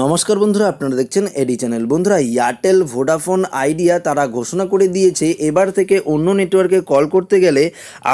নমস্কার বন্ধুরা আপনারা দেখছেন এডি চ্যানেল বন্ধুরা এয়ারটেল ভোডাফোন আইডিয়া তারা ঘোষণা করে দিয়েছে এবার থেকে অন্য নেটওয়ার্কে কল করতে গেলে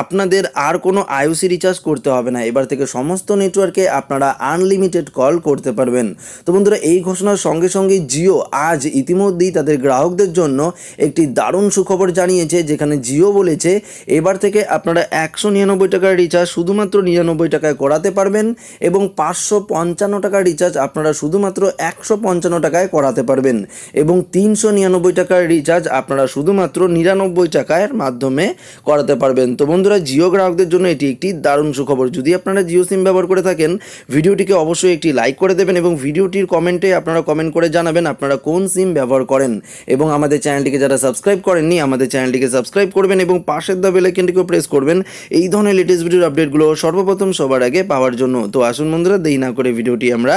আপনাদের আর কোনো আইওসি রিচার্জ করতে হবে না এবার থেকে সমস্ত নেটওয়ার্কে আপনারা আনলিমিটেড কল করতে পারবেন তো বন্ধুরা এই ঘোষণার সঙ্গে সঙ্গে জিও আজ ইতিমধ্যেই তাদের গ্রাহকদের জন্য একটি দারুণ সুখবর জানিয়েছে যেখানে জিও বলেছে এবার থেকে আপনারা একশো নিরানব্বই টাকার রিচার্জ শুধুমাত্র নিরানব্বই টাকায় করাতে পারবেন এবং পাঁচশো পঞ্চান্ন টাকার রিচার্জ আপনারা শুধুমাত্র একশো পঞ্চান্ন টাকায় করাতে পারবেন এবং তিনশো নিরানব্বই টাকার রিচার্জ আপনারা শুধুমাত্র নিরানব্বই টাকার মাধ্যমে করাতে পারবেন তো বন্ধুরা জিও গ্রাহকদের জন্য এটি একটি দারুণ সুখবর যদি আপনারা জিও সিম ব্যবহার করে থাকেন ভিডিওটিকে অবশ্যই একটি লাইক করে দেবেন এবং ভিডিওটির কমেন্টে আপনারা কমেন্ট করে জানাবেন আপনারা কোন সিম ব্যবহার করেন এবং আমাদের চ্যানেলটিকে যারা সাবস্ক্রাইব করেননি আমাদের চ্যানেলটিকে সাবস্ক্রাইব করবেন এবং পাশের দা বেলাইকেনটিকেও প্রেস করবেন এই ধরনের লেটেস্ট ভিডিওর আপডেটগুলো সর্বপ্রথম সবার আগে পাওয়ার জন্য তো আসুন বন্ধুরা দেরি না করে ভিডিওটি আমরা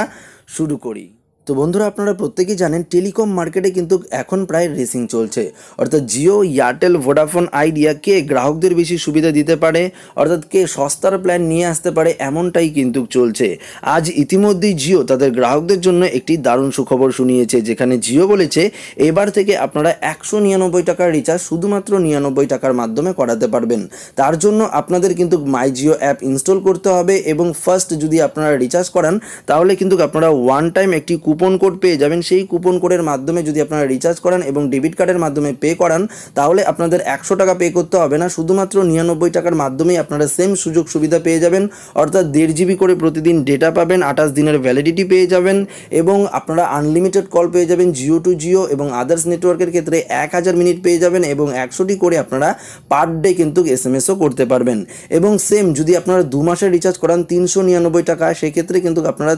শুরু করি তো বন্ধুরা আপনারা প্রত্যেকেই জানেন টেলিকম মার্কেটে কিন্তু এখন প্রায় রেসিং চলছে অর্থাৎ জিও এয়ারটেল ভোডাফোন আইডিয়া কে গ্রাহকদের বেশি সুবিধা দিতে পারে অর্থাৎ কে সস্তার প্ল্যান নিয়ে আসতে পারে এমনটাই কিন্তু চলছে আজ ইতিমধ্যেই জিও তাদের গ্রাহকদের জন্য একটি দারুণ সুখবর শুনিয়েছে যেখানে জিও বলেছে এবার থেকে আপনারা একশো নিরানব্বই টাকার রিচার্জ শুধুমাত্র নিরানব্বই টাকার মাধ্যমে করাতে পারবেন তার জন্য আপনাদের কিন্তু মাই জিও অ্যাপ ইনস্টল করতে হবে এবং ফার্স্ট যদি আপনারা রিচার্জ করান তাহলে কিন্তু আপনারা ওয়ান টাইম একটি কুপন কোড পেয়ে যাবেন সেই কুপন কোডের মাধ্যমে যদি আপনারা রিচার্জ করান এবং ডেবিট কার্ডের মাধ্যমে পে করান তাহলে আপনাদের একশো টাকা পে করতে হবে না শুধুমাত্র নিরানব্বই টাকার মাধ্যমেই আপনারা সেম সুযোগ সুবিধা পেয়ে যাবেন অর্থাৎ দেড় জিবি করে প্রতিদিন ডেটা পাবেন আঠাশ দিনের ভ্যালিডিটি পেয়ে যাবেন এবং আপনারা আনলিমিটেড কল পেয়ে যাবেন জিও টু জিও এবং আদার্স নেটওয়ার্কের ক্ষেত্রে এক হাজার মিনিট পেয়ে যাবেন এবং একশোটি করে আপনারা পার ডে কিন্তু এস এম এসও করতে পারবেন এবং সেম যদি আপনারা দু মাসের রিচার্জ করান তিনশো নিরানব্বই টাকা সেক্ষেত্রে কিন্তু আপনারা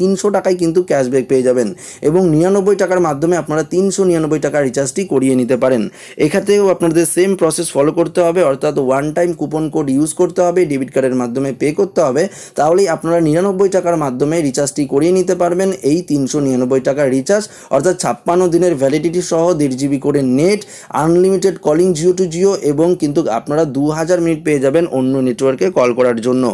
তিনশো টাকায় কিন্তু ক্যাশব্যাক পেয়ে পেয়ে যাবেন এবং নিরানব্বই টাকার মাধ্যমে আপনারা তিনশো নিরানব্বই টাকার রিচার্জটি করিয়ে নিতে পারেন এক্ষেত্রেও আপনাদের সেম প্রসেস ফলো করতে হবে অর্থাৎ one time coupon code use করতে হবে ডেবিট কার্ডের মাধ্যমে পে করতে হবে তাহলেই আপনারা নিরানব্বই টাকার মাধ্যমে রিচার্জটি করিয়ে নিতে পারবেন এই তিনশো নিরানব্বই টাকার রিচার্জ অর্থাৎ ছাপ্পান্ন দিনের ভ্যালিডিটি সহ দেড় জিবি করে net unlimited calling Jio to Jio এবং কিন্তু আপনারা দু হাজার মিনিট পেয়ে যাবেন অন্য নেটওয়ার্কে কল করার জন্য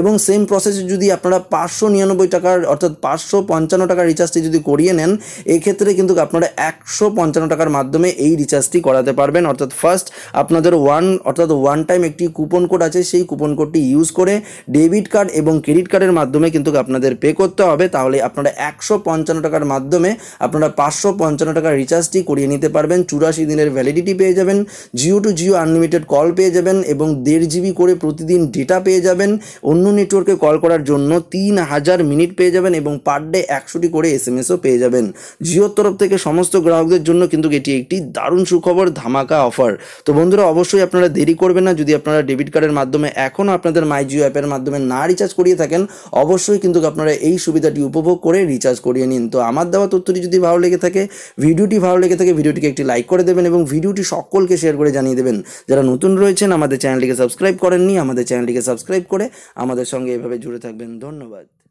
এবং সেম প্রসেসে যদি আপনারা পাঁচশো নিরানব্বই টাকার অর্থাৎ পাঁচশো পঞ্চান্ন টাকার রিচার্জ রিচার্জটি যদি করিয়ে নেন এক্ষেত্রে কিন্তু আপনারা একশো পঞ্চান্ন টাকার মাধ্যমে এই রিচার্জটি করাতে পারবেন অর্থাৎ ফার্স্ট আপনাদের ওয়ান অর্থাৎ ওয়ান টাইম একটি কুপন কোড আছে সেই কুপন কোডটি ইউজ করে ডেবিট কার্ড এবং ক্রেডিট কার্ডের মাধ্যমে কিন্তু আপনাদের পে করতে হবে তাহলে আপনারা একশো পঞ্চান্ন টাকার মাধ্যমে আপনারা পাঁচশো পঞ্চান্ন টাকার রিচার্জটি করিয়ে নিতে পারবেন চুরাশি দিনের ভ্যালিডিটি পেয়ে যাবেন Jio to Jio unlimited call পেয়ে যাবেন এবং দেড় জিবি করে প্রতিদিন ডেটা পেয়ে যাবেন অন্য নেটওয়ার্কে কল করার জন্য তিন হাজার মিনিট পেয়ে যাবেন এবং পার ডে একশোটি করে এস পেয়ে যাবেন জিওর তরফ থেকে সমস্ত গ্রাহকদের জন্য কিন্তু এটি একটি দারুণ সুখবর ধামাকা অফার তো বন্ধুরা অবশ্যই আপনারা দেরি করবেন না যদি আপনারা ডেবিট কার্ডের মাধ্যমে এখনও আপনাদের মাই জিও অ্যাপের মাধ্যমে না রিচার্জ করিয়ে থাকেন অবশ্যই কিন্তু আপনারা এই সুবিধাটি উপভোগ করে রিচার্জ করিয়ে নিন তো আমার দেওয়া তথ্যটি যদি ভালো লেগে থাকে ভিডিওটি ভালো লেগে থাকে ভিডিওটিকে একটি লাইক করে দেবেন এবং ভিডিওটি সকলকে শেয়ার করে জানিয়ে দেবেন যারা নতুন রয়েছেন আমাদের চ্যানেলটিকে সাবস্ক্রাইব করেননি আমাদের চ্যানেলটিকে সাবস্ক্রাইব করে আমাদের সঙ্গে এভাবে জুড়ে থাকবেন ধন্যবাদ